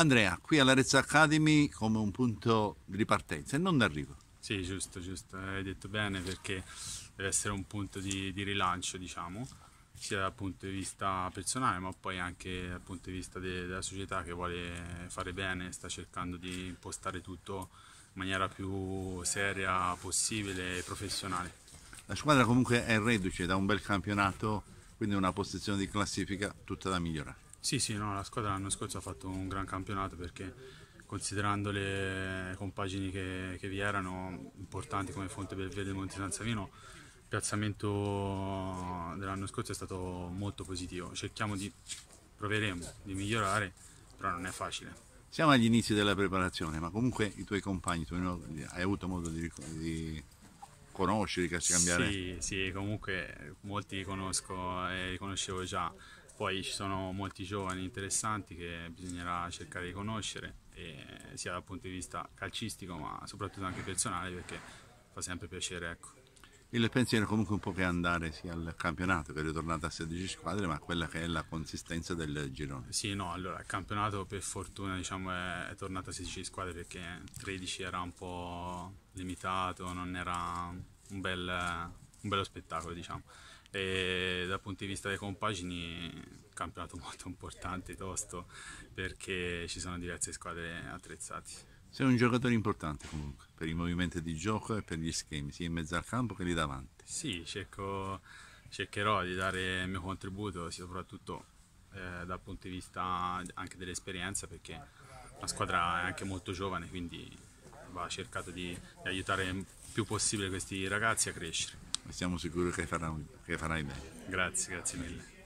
Andrea, qui alla all'Arezzo Academy come un punto di ripartenza e non d'arrivo. Sì, giusto, giusto, hai detto bene perché deve essere un punto di, di rilancio, diciamo, sia dal punto di vista personale ma poi anche dal punto di vista de, della società che vuole fare bene, sta cercando di impostare tutto in maniera più seria possibile e professionale. La squadra comunque è reduce da un bel campionato, quindi una posizione di classifica tutta da migliorare. Sì, sì, no, la squadra l'anno scorso ha fatto un gran campionato perché considerando le compagini che, che vi erano, importanti come Fonte Belverde e Monte San Savino, il piazzamento dell'anno scorso è stato molto positivo. Cerchiamo di, proveremo di migliorare, però non è facile. Siamo agli inizi della preparazione, ma comunque i tuoi compagni, tu hai avuto modo di, di conoscere, di cambiare? Sì, sì, comunque molti li conosco e li conoscevo già. Poi ci sono molti giovani interessanti che bisognerà cercare di conoscere, sia dal punto di vista calcistico ma soprattutto anche personale perché fa sempre piacere. Ecco. Il pensiero comunque un po' che andare sia al campionato che è ritornata a 16 squadre, ma quella che è la consistenza del girone. Sì, no, allora il campionato per fortuna diciamo, è tornato a 16 squadre perché 13 era un po' limitato, non era un bel un bello spettacolo diciamo e dal punto di vista delle compagini campionato molto importante, tosto perché ci sono diverse squadre attrezzate sei un giocatore importante comunque per i movimenti di gioco e per gli schemi sia in mezzo al campo che lì davanti sì cerco, cercherò di dare il mio contributo soprattutto eh, dal punto di vista anche dell'esperienza perché la squadra è anche molto giovane quindi va cercato di, di aiutare il più possibile questi ragazzi a crescere siamo sicuri che farai, che farai bene. Grazie, grazie mille.